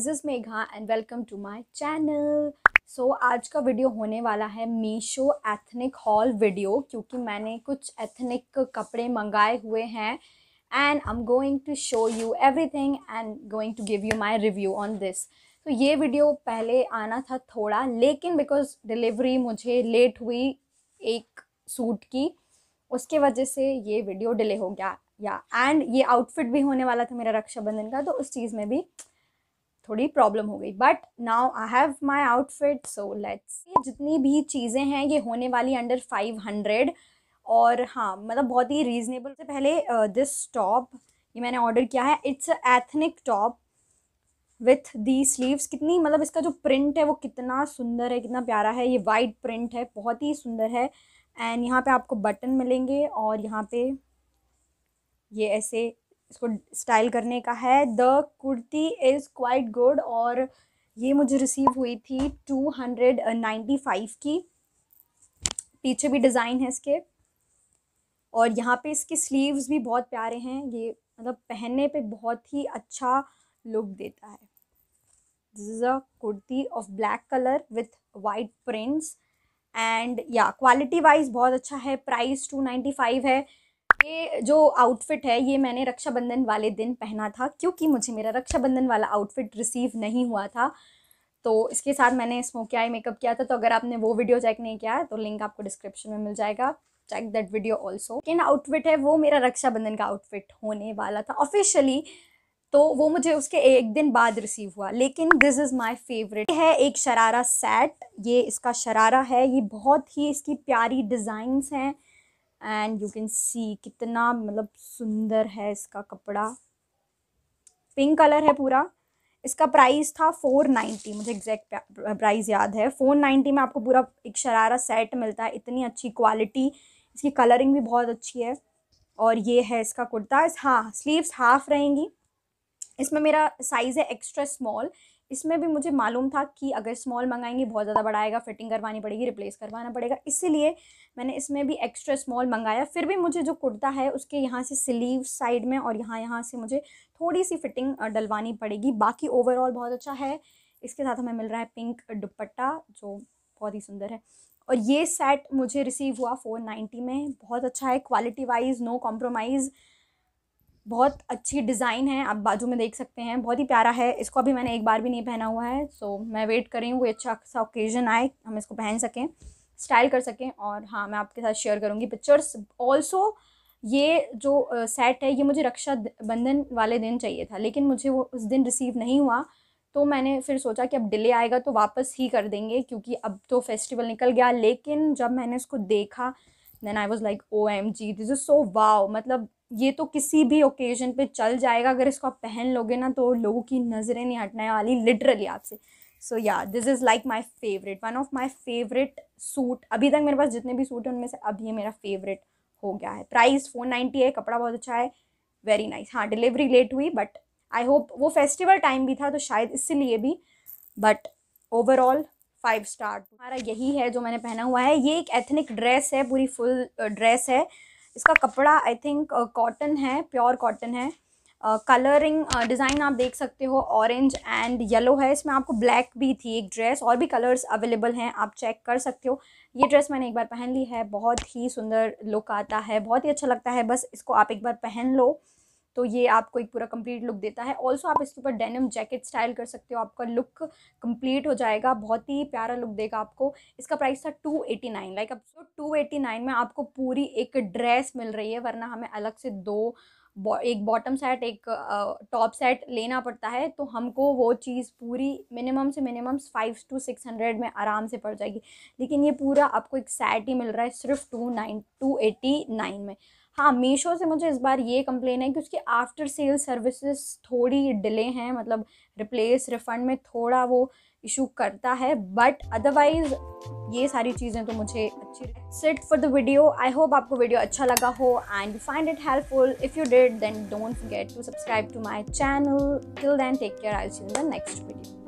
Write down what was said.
this is Megha and welcome to my channel so आज का video होने वाला है मीशो एथनिक हॉल वीडियो क्योंकि मैंने कुछ एथनिक कपड़े मंगाए हुए हैं and I am going to show you everything and going to give you my review on this तो ये वीडियो पहले आना था थोड़ा लेकिन बिकॉज डिलीवरी मुझे लेट हुई एक सूट की उसके वजह से ये वीडियो डिले हो गया या एंड ये आउटफिट भी होने वाला था मेरा रक्षाबंधन का तो उस चीज़ में भी थोड़ी प्रॉब्लम हो गई but now I have my outfit so let's जितनी भी चीज़ें हैं ये होने वाली अंडर फाइव हंड्रेड और हाँ मतलब बहुत ही रीजनेबल से पहले दिस टॉप ये मैंने ऑर्डर किया है it's ethnic top with the sleeves कितनी मतलब इसका जो प्रिंट है वो कितना सुंदर है कितना प्यारा है ये वाइट प्रिंट है बहुत ही सुंदर है एंड यहाँ पे आपको बटन मिलेंगे और यहाँ पे ये ऐसे इसको स्टाइल करने का है the kurti is quite good और ये मुझे रिसीव हुई थी टू हंड्रेड नाइन्टी फाइव की पीछे भी डिज़ाइन है इसके और यहाँ पे इसके स्लीव्स भी बहुत प्यारे हैं ये मतलब पहनने पे बहुत ही अच्छा लुक देता है this is a kurti of black colour with white prints and या क्वालिटी वाइज बहुत अच्छा है प्राइस टू नाइन्टी फाइव है ये जो आउटफिट है ये मैंने रक्षाबंधन वाले दिन पहना था क्योंकि मुझे मेरा रक्षाबंधन वाला आउटफिट रिसीव नहीं हुआ था तो इसके साथ मैंने स्मोकी आई मेकअप किया था तो अगर आपने वो वीडियो चेक नहीं किया है तो लिंक आपको डिस्क्रिप्शन में मिल जाएगा चेक दैट वीडियो ऑल्सो किन आउटफिट है वो मेरा रक्षाबंधन का आउटफिट होने वाला था ऑफिशियली तो वो मुझे उसके एक दिन बाद रिसीव हुआ लेकिन दिस इज़ माय फेवरेट है एक शरारा सेट ये इसका शरारा है ये बहुत ही इसकी प्यारी डिज़ाइंस हैं एंड यू कैन सी कितना मतलब सुंदर है इसका कपड़ा पिंक कलर है पूरा इसका प्राइस था फोर नाइन्टी मुझे एग्जैक्ट प्राइस याद है फोर नाइन्टी में आपको पूरा एक शरारा सेट मिलता है इतनी अच्छी क्वालिटी इसकी कलरिंग भी बहुत अच्छी है और ये है इसका कुर्ता इस हाँ स्लीव्स हाफ रहेंगी इसमें मेरा साइज़ है एक्स्ट्रा स्मॉल इसमें भी मुझे मालूम था कि अगर स्मॉल मंगाएंगे बहुत ज़्यादा बड़ा आएगा फिटिंग करवानी पड़ेगी रिप्लेस करवाना पड़ेगा इसीलिए मैंने इसमें भी एक्स्ट्रा स्मॉल मंगाया फिर भी मुझे जो कुर्ता है उसके यहाँ से स्लीव साइड में और यहाँ यहाँ से मुझे थोड़ी सी फिटिंग डलवानी पड़ेगी बाकी ओवरऑल बहुत अच्छा है इसके साथ हमें मिल रहा है पिंक दुपट्टा जो बहुत ही सुंदर है और ये सेट मुझे रिसीव हुआ फोर नाइन्टी में बहुत अच्छा है क्वालिटी वाइज नो कॉम्प्रोमाइज़ बहुत अच्छी डिज़ाइन है आप बाजू में देख सकते हैं बहुत ही प्यारा है इसको अभी मैंने एक बार भी नहीं पहना हुआ है सो मैं वेट कर रही हूँ कोई अच्छा सा ओकेजन आए हम इसको पहन सकें स्टाइल कर सकें और हाँ मैं आपके साथ शेयर करूँगी पिक्चर्स ऑल्सो ये जो सेट है ये मुझे रक्षा बंधन वाले दिन चाहिए था लेकिन मुझे वो उस दिन रिसीव नहीं हुआ तो मैंने फिर सोचा कि अब डिले आएगा तो वापस ही कर देंगे क्योंकि अब तो फेस्टिवल निकल गया लेकिन जब मैंने उसको देखा then I was like O M G this is so wow मतलब ये तो किसी भी ओकेजन पे चल जाएगा अगर इसको आप पहन लोगे ना तो लोगों की नज़रें नहीं हटने वाली लिटरली आपसे so yeah this is like my favourite one of my favourite suit अभी तक मेरे पास जितने भी सूट हैं उनमें से अब ये मेरा फेवरेट हो गया है प्राइस फोर नाइन्टी है कपड़ा बहुत अच्छा है वेरी नाइस हाँ डिलीवरी लेट हुई बट आई होप वो फेस्टिवल टाइम भी था तो शायद इसलिए भी बट ओवरऑल फाइव स्टार हमारा यही है जो मैंने पहना हुआ है ये एक एथनिक ड्रेस है पूरी फुल ड्रेस है इसका कपड़ा आई थिंक कॉटन है प्योर कॉटन है कलरिंग uh, डिज़ाइन uh, आप देख सकते हो ऑरेंज एंड येलो है इसमें आपको ब्लैक भी थी एक ड्रेस और भी कलर्स अवेलेबल हैं आप चेक कर सकते हो ये ड्रेस मैंने एक बार पहन ली है बहुत ही सुंदर लुक आता है बहुत ही अच्छा लगता है बस इसको आप एक बार पहन लो तो ये आपको एक पूरा कंप्लीट लुक देता है ऑल्सो आप इसके ऊपर डेनम जैकेट स्टाइल कर सकते हो आपका लुक कंप्लीट हो जाएगा बहुत ही प्यारा लुक देगा आपको इसका प्राइस था टू एटी नाइन लाइक अब टू एटी नाइन में आपको पूरी एक ड्रेस मिल रही है वरना हमें अलग से दो एक बॉटम सेट एक टॉप सेट लेना पड़ता है तो हमको वो चीज़ पूरी मिनिमम से minimum five two six hundred में आराम से पड़ जाएगी लेकिन ये पूरा आपको एक सेट ही मिल रहा है सिर्फ two nine two eighty nine में हाँ मीशो से मुझे इस बार ये कंप्लेन है कि उसकी आफ्टर सेल सर्विसेज थोड़ी डिले हैं मतलब रिप्लेस रिफ़ंड में थोड़ा वो इशू करता है बट अदरवाइज ये सारी चीज़ें तो मुझे अच्छी set for the video I hope आपको वीडियो अच्छा लगा हो and find it helpful if you did then don't forget to subscribe to my channel till then take care I see in the next video